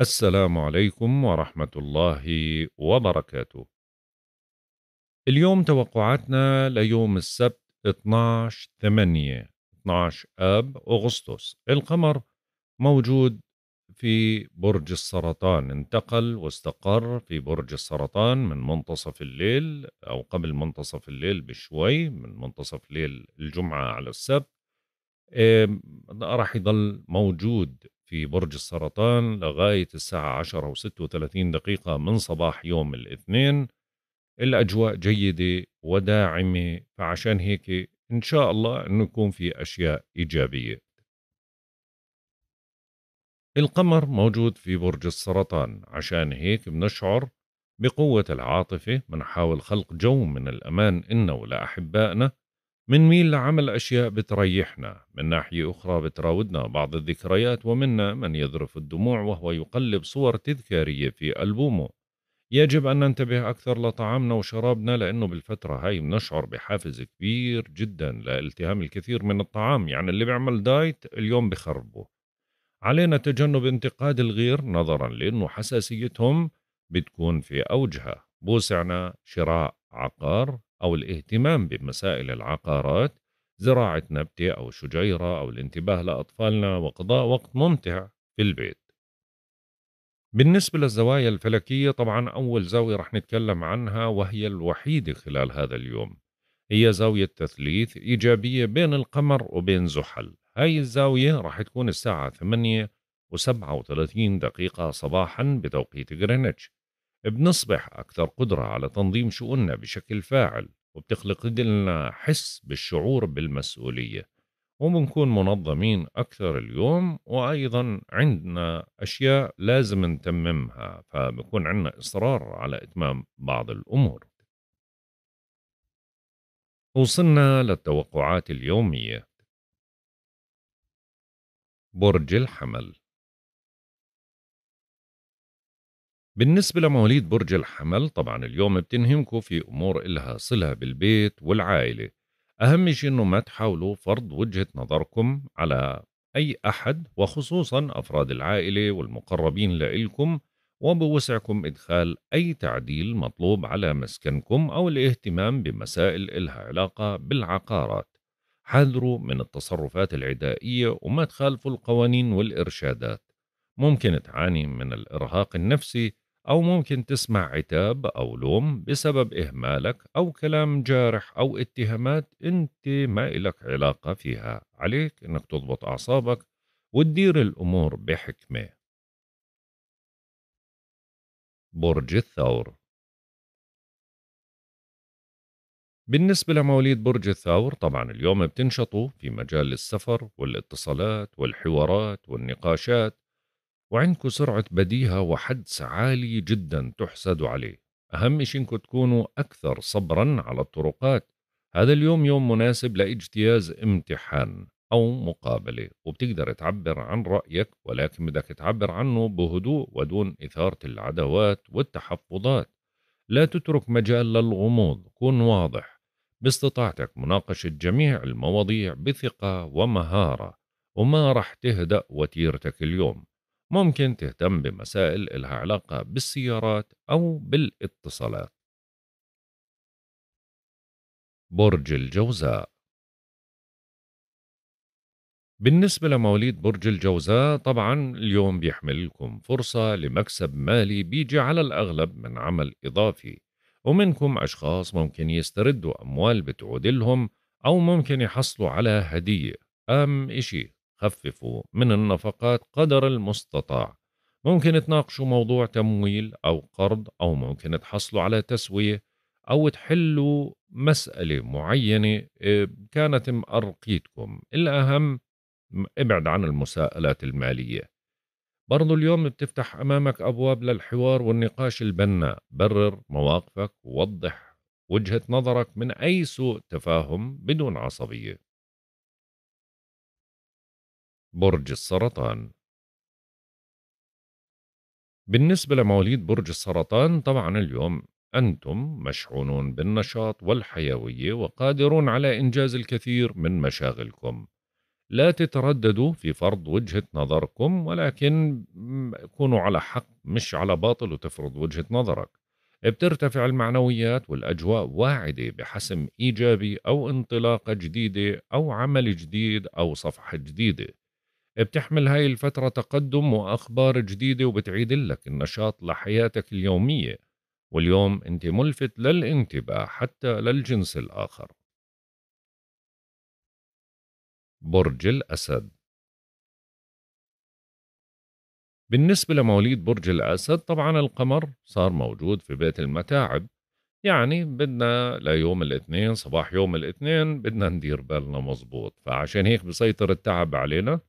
السلام عليكم ورحمة الله وبركاته. اليوم توقعاتنا ليوم السبت 12 8 12 آب أغسطس، القمر موجود في برج السرطان، انتقل واستقر في برج السرطان من منتصف الليل أو قبل منتصف الليل بشوي، من منتصف ليل الجمعة على السبت. راح يضل موجود في برج السرطان لغاية الساعة 10 و 36 دقيقة من صباح يوم الاثنين الأجواء جيدة وداعمة فعشان هيك إن شاء الله أنه يكون في أشياء إيجابية القمر موجود في برج السرطان عشان هيك بنشعر بقوة العاطفة بنحاول خلق جو من الأمان إنا ولأحبائنا منميل لعمل أشياء بتريحنا من ناحية أخرى بتراودنا بعض الذكريات ومنا من يذرف الدموع وهو يقلب صور تذكارية في ألبومه يجب أن ننتبه أكثر لطعامنا وشرابنا لأنه بالفترة هاي بنشعر بحافز كبير جدا لالتهام الكثير من الطعام يعني اللي بيعمل دايت اليوم بخربه علينا تجنب انتقاد الغير نظرا لأنه حساسيتهم بتكون في أوجها بوسعنا شراء عقار أو الاهتمام بمسائل العقارات زراعة نبتة أو شجيرة أو الانتباه لأطفالنا وقضاء وقت ممتع في البيت بالنسبة للزوايا الفلكية طبعا أول زاوية رح نتكلم عنها وهي الوحيدة خلال هذا اليوم هي زاوية تثليث إيجابية بين القمر وبين زحل هاي الزاوية رح تكون الساعة 8 و37 دقيقة صباحا بتوقيت غرينتش بنصبح أكثر قدرة على تنظيم شؤوننا بشكل فاعل وبتخلق لنا حس بالشعور بالمسؤولية وبنكون منظمين أكثر اليوم وأيضا عندنا أشياء لازم نتممها فبكون عندنا إصرار على إتمام بعض الأمور وصلنا للتوقعات اليومية برج الحمل بالنسبة لمواليد برج الحمل طبعا اليوم بتنهمكم في أمور إلها صلة بالبيت والعائلة أهم شيء أنه ما تحاولوا فرض وجهة نظركم على أي أحد وخصوصا أفراد العائلة والمقربين لإلكم وبوسعكم إدخال أي تعديل مطلوب على مسكنكم أو الاهتمام بمسائل إلها علاقة بالعقارات حذروا من التصرفات العدائية وما تخالفوا القوانين والإرشادات ممكن تعاني من الإرهاق النفسي أو ممكن تسمع عتاب أو لوم بسبب إهمالك أو كلام جارح أو اتهامات أنت ما إلك علاقة فيها عليك أنك تضبط أعصابك وتدير الأمور بحكمة برج الثور بالنسبة لمواليد برج الثور طبعا اليوم بتنشطوا في مجال السفر والاتصالات والحوارات والنقاشات وعندكم سرعة بديهة وحدس عالي جدا تحسدوا عليه أهم شيء إنكم تكونوا أكثر صبرا على الطرقات هذا اليوم يوم مناسب لاجتياز امتحان أو مقابلة وبتقدر تعبر عن رأيك ولكن بدك تعبر عنه بهدوء ودون إثارة العداوات والتحفظات لا تترك مجال للغموض كن واضح باستطاعتك مناقشة جميع المواضيع بثقة ومهارة وما رح تهدأ وتيرتك اليوم ممكن تهتم بمسائل إلها علاقة بالسيارات أو بالاتصالات برج الجوزاء بالنسبة لمواليد برج الجوزاء طبعا اليوم بيحملكم فرصة لمكسب مالي بيجي على الأغلب من عمل إضافي ومنكم أشخاص ممكن يستردوا أموال بتعود لهم أو ممكن يحصلوا على هدية أهم إشي خففوا من النفقات قدر المستطاع ممكن تناقشوا موضوع تمويل أو قرض أو ممكن تحصلوا على تسوية أو تحلوا مسألة معينة آه، كانت مأرقيتكم الأهم ابعد عن المساءلات المالية برضو اليوم بتفتح أمامك أبواب للحوار والنقاش البناء برر مواقفك ووضح وجهة نظرك من أي سوء تفاهم بدون عصبية برج السرطان بالنسبة لمواليد برج السرطان طبعا اليوم أنتم مشحونون بالنشاط والحيوية وقادرون على إنجاز الكثير من مشاغلكم لا تترددوا في فرض وجهة نظركم ولكن كونوا على حق مش على باطل وتفرض وجهة نظرك بترتفع المعنويات والأجواء واعدة بحسم إيجابي أو انطلاقة جديدة أو عمل جديد أو صفحة جديدة بتحمل هاي الفترة تقدم وأخبار جديدة وبتعيد لك النشاط لحياتك اليومية واليوم أنت ملفت للانتباه حتى للجنس الآخر برج الأسد بالنسبة لمواليد برج الأسد طبعا القمر صار موجود في بيت المتاعب يعني بدنا ليوم الاثنين صباح يوم الاثنين بدنا ندير بالنا مزبوط فعشان هيك بسيطر التعب علينا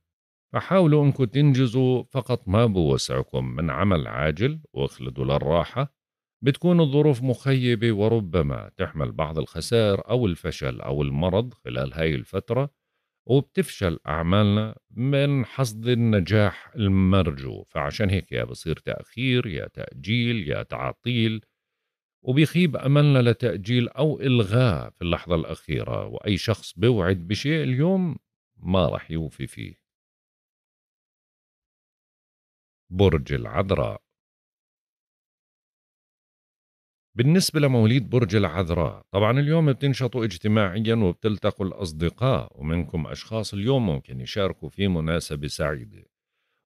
فحاولوا أنكم تنجزوا فقط ما بوسعكم من عمل عاجل واخلدوا للراحة بتكون الظروف مخيبة وربما تحمل بعض الخسائر أو الفشل أو المرض خلال هاي الفترة وبتفشل أعمالنا من حصد النجاح المرجو فعشان هيك يا بصير تأخير يا تأجيل يا تعطيل وبيخيب أملنا لتأجيل أو إلغاء في اللحظة الأخيرة وأي شخص بوعد بشيء اليوم ما رح يوفي فيه برج العذراء بالنسبة لمواليد برج العذراء طبعا اليوم بتنشطوا اجتماعيا وبتلتقوا الأصدقاء ومنكم أشخاص اليوم ممكن يشاركوا في مناسبة سعيدة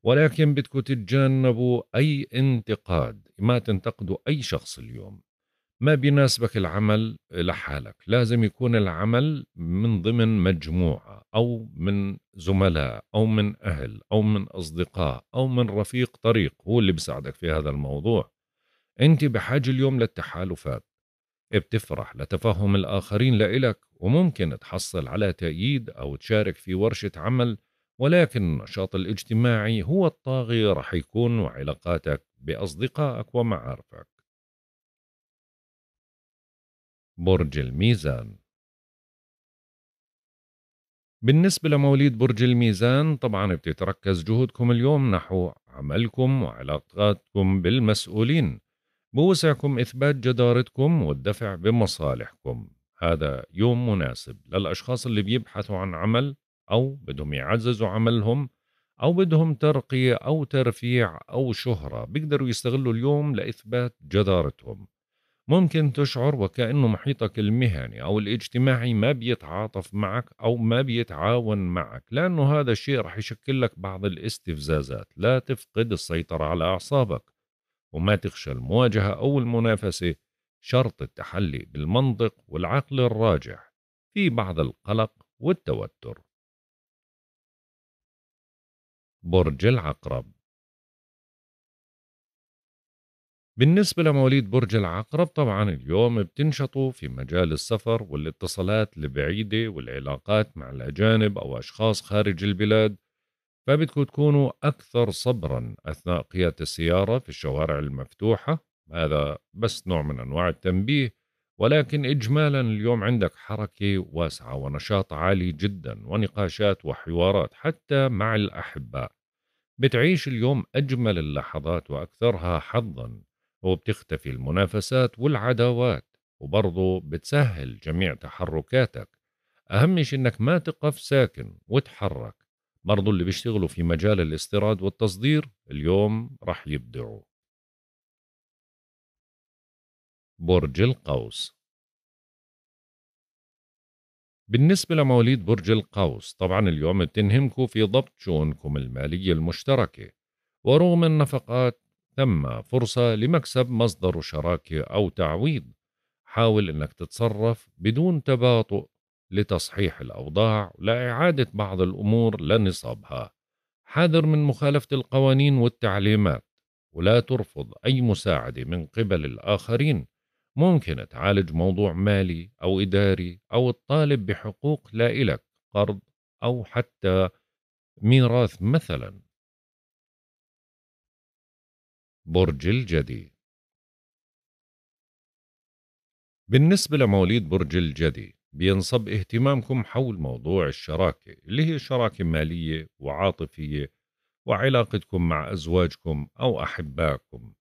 ولكن بدكم تتجنبوا أي انتقاد ما تنتقدوا أي شخص اليوم ما بيناسبك العمل لحالك لازم يكون العمل من ضمن مجموعة أو من زملاء أو من أهل أو من أصدقاء أو من رفيق طريق هو اللي بيساعدك في هذا الموضوع أنت بحاجة اليوم للتحالفات بتفرح لتفهم الآخرين لإلك وممكن تحصل على تأييد أو تشارك في ورشة عمل ولكن النشاط الاجتماعي هو الطاغي رح يكون وعلاقاتك بأصدقائك ومعارفك برج الميزان بالنسبة لمواليد برج الميزان طبعا بتتركز جهودكم اليوم نحو عملكم وعلاقاتكم بالمسؤولين بوسعكم إثبات جدارتكم والدفع بمصالحكم هذا يوم مناسب للأشخاص اللي بيبحثوا عن عمل أو بدهم يعززوا عملهم أو بدهم ترقية أو ترفيع أو شهرة بيقدروا يستغلوا اليوم لإثبات جدارتهم ممكن تشعر وكأنه محيطك المهني أو الاجتماعي ما بيتعاطف معك أو ما بيتعاون معك لأنه هذا الشيء رح يشكل لك بعض الاستفزازات لا تفقد السيطرة على أعصابك وما تخشى المواجهة أو المنافسة شرط التحلي بالمنطق والعقل الراجح في بعض القلق والتوتر برج العقرب بالنسبة لمواليد برج العقرب طبعا اليوم بتنشطوا في مجال السفر والاتصالات البعيدة والعلاقات مع الأجانب أو أشخاص خارج البلاد فبدكم تكونوا أكثر صبرا أثناء قيادة السيارة في الشوارع المفتوحة هذا بس نوع من أنواع التنبيه ولكن إجمالا اليوم عندك حركة واسعة ونشاط عالي جدا ونقاشات وحوارات حتى مع الأحباء بتعيش اليوم أجمل اللحظات وأكثرها حظا وبتختفي المنافسات والعداوات وبرضه بتسهل جميع تحركاتك أهم شيء إنك ما تقف ساكن وتحرك برضه اللي بيشتغلوا في مجال الاستيراد والتصدير اليوم رح يبدعوا برج القوس بالنسبة لمواليد برج القوس طبعا اليوم بتنهمكم في ضبط شؤونكم المالية المشتركة ورغم النفقات ثم فرصة لمكسب مصدر شراكة أو تعويض حاول أنك تتصرف بدون تباطؤ لتصحيح الأوضاع لإعادة بعض الأمور لنصابها حاذر من مخالفة القوانين والتعليمات ولا ترفض أي مساعدة من قبل الآخرين ممكن تعالج موضوع مالي أو إداري أو الطالب بحقوق لا إلك قرض أو حتى ميراث مثلاً برج الجدي بالنسبة لمواليد برج الجدي بينصب اهتمامكم حول موضوع الشراكة اللي هي شراكة مالية وعاطفية وعلاقتكم مع أزواجكم أو أحبائكم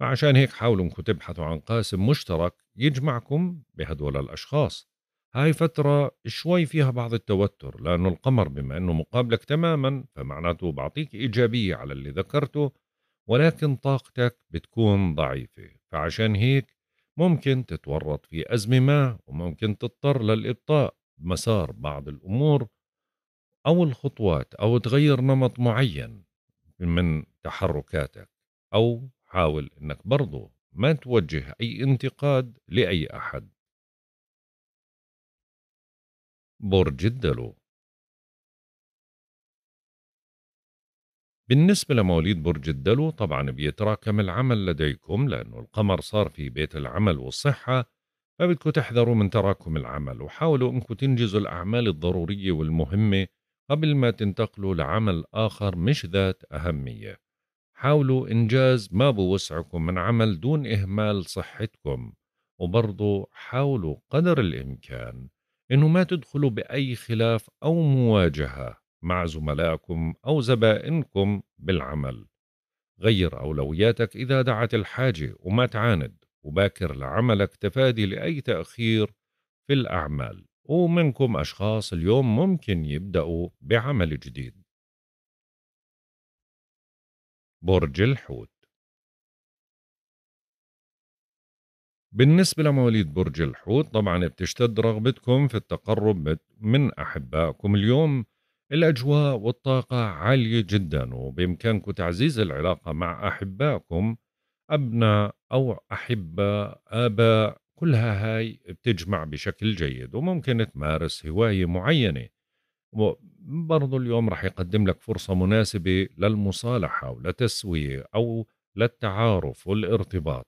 فعشان هيك حاولوا انكم تبحثوا عن قاسم مشترك يجمعكم بهدول الأشخاص هاي فترة شوي فيها بعض التوتر لأنه القمر بما أنه مقابلك تماما فمعناته بعطيك إيجابية على اللي ذكرته ولكن طاقتك بتكون ضعيفة فعشان هيك ممكن تتورط في أزمة ما وممكن تضطر للإبطاء بمسار بعض الأمور أو الخطوات أو تغير نمط معين من تحركاتك أو حاول أنك برضو ما توجه أي انتقاد لأي أحد برج الدلو بالنسبة لمواليد برج الدلو طبعا بيتراكم العمل لديكم لأنه القمر صار في بيت العمل والصحة فبدكم تحذروا من تراكم العمل وحاولوا أنكم تنجزوا الأعمال الضرورية والمهمة قبل ما تنتقلوا لعمل آخر مش ذات أهمية حاولوا إنجاز ما بوسعكم من عمل دون إهمال صحتكم وبرضو حاولوا قدر الإمكان أنه ما تدخلوا بأي خلاف أو مواجهة مع زملائكم أو زبائنكم بالعمل غير أولوياتك إذا دعت الحاجة وما تعاند وباكر لعملك تفادي لأي تأخير في الأعمال ومنكم أشخاص اليوم ممكن يبدأوا بعمل جديد برج الحوت بالنسبة لمواليد برج الحوت طبعا بتشتد رغبتكم في التقرب من أحبائكم اليوم الأجواء والطاقة عالية جدا وبإمكانكم تعزيز العلاقة مع أحبائكم أبناء أو أحبة آباء كلها هاي بتجمع بشكل جيد وممكن تمارس هواية معينة برضو اليوم رح يقدم لك فرصة مناسبة للمصالحة ولتسوية أو للتعارف والارتباط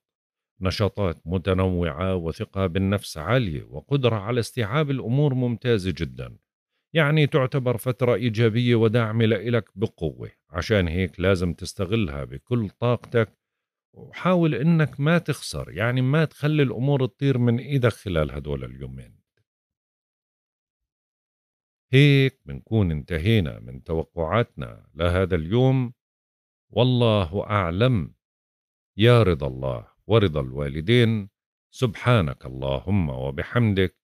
نشاطات متنوعة وثقة بالنفس عالية وقدرة على استيعاب الأمور ممتازة جدا يعني تعتبر فترة إيجابية وداعمة لإلك بقوة عشان هيك لازم تستغلها بكل طاقتك وحاول إنك ما تخسر يعني ما تخلي الأمور تطير من إيدك خلال هدول اليومين هيك بنكون انتهينا من توقعاتنا لهذا اليوم والله أعلم يا رضا الله ورضا الوالدين سبحانك اللهم وبحمدك